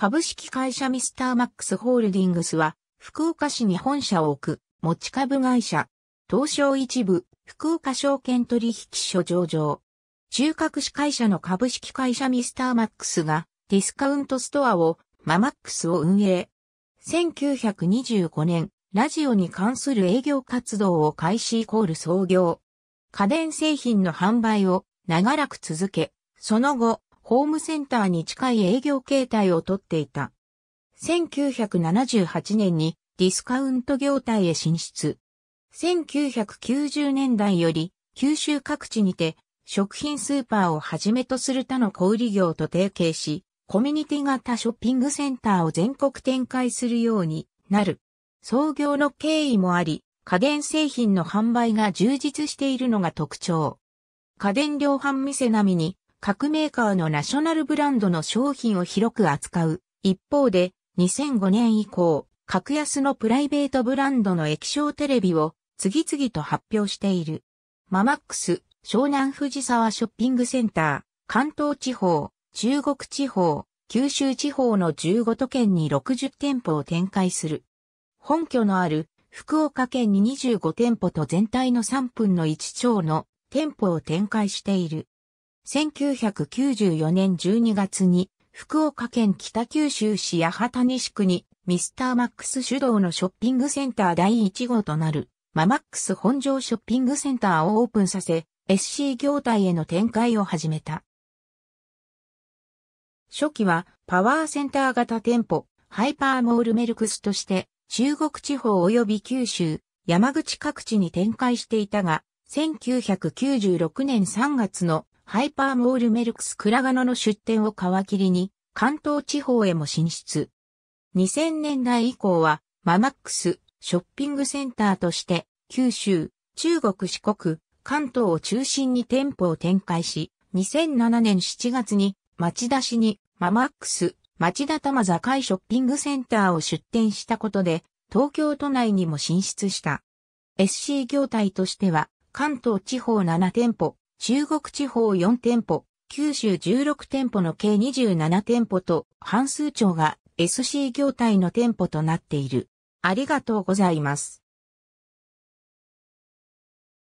株式会社ミスターマックスホールディングスは、福岡市に本社を置く、持ち株会社。東証一部、福岡証券取引所上場。中核子会社の株式会社ミスターマックスが、ディスカウントストアを、ママックスを運営。1925年、ラジオに関する営業活動を開始イコール創業。家電製品の販売を長らく続け、その後、ホームセンターに近い営業形態をとっていた。1978年にディスカウント業態へ進出。1990年代より九州各地にて食品スーパーをはじめとする他の小売業と提携し、コミュニティ型ショッピングセンターを全国展開するようになる。創業の経緯もあり、家電製品の販売が充実しているのが特徴。家電量販店並みに各メーカーのナショナルブランドの商品を広く扱う。一方で、2005年以降、格安のプライベートブランドの液晶テレビを次々と発表している。ママックス、湘南藤沢ショッピングセンター、関東地方、中国地方、九州地方の15都県に60店舗を展開する。本拠のある福岡県に25店舗と全体の3分の1超の店舗を展開している。1994年12月に福岡県北九州市八幡西区にミスターマックス主導のショッピングセンター第1号となるママックス本庄ショッピングセンターをオープンさせ SC 業態への展開を始めた。初期はパワーセンター型店舗ハイパーモールメルクスとして中国地方及び九州、山口各地に展開していたが、1996年3月のハイパーモールメルクスクラガノの出店を皮切りに、関東地方へも進出。2000年代以降は、ママックス、ショッピングセンターとして、九州、中国四国、関東を中心に店舗を展開し、2007年7月に、町田市に、ママックス、町田玉境ショッピングセンターを出店したことで、東京都内にも進出した。SC 業態としては、関東地方7店舗、中国地方4店舗、九州16店舗の計27店舗と、半数長が SC 業態の店舗となっている。ありがとうございます。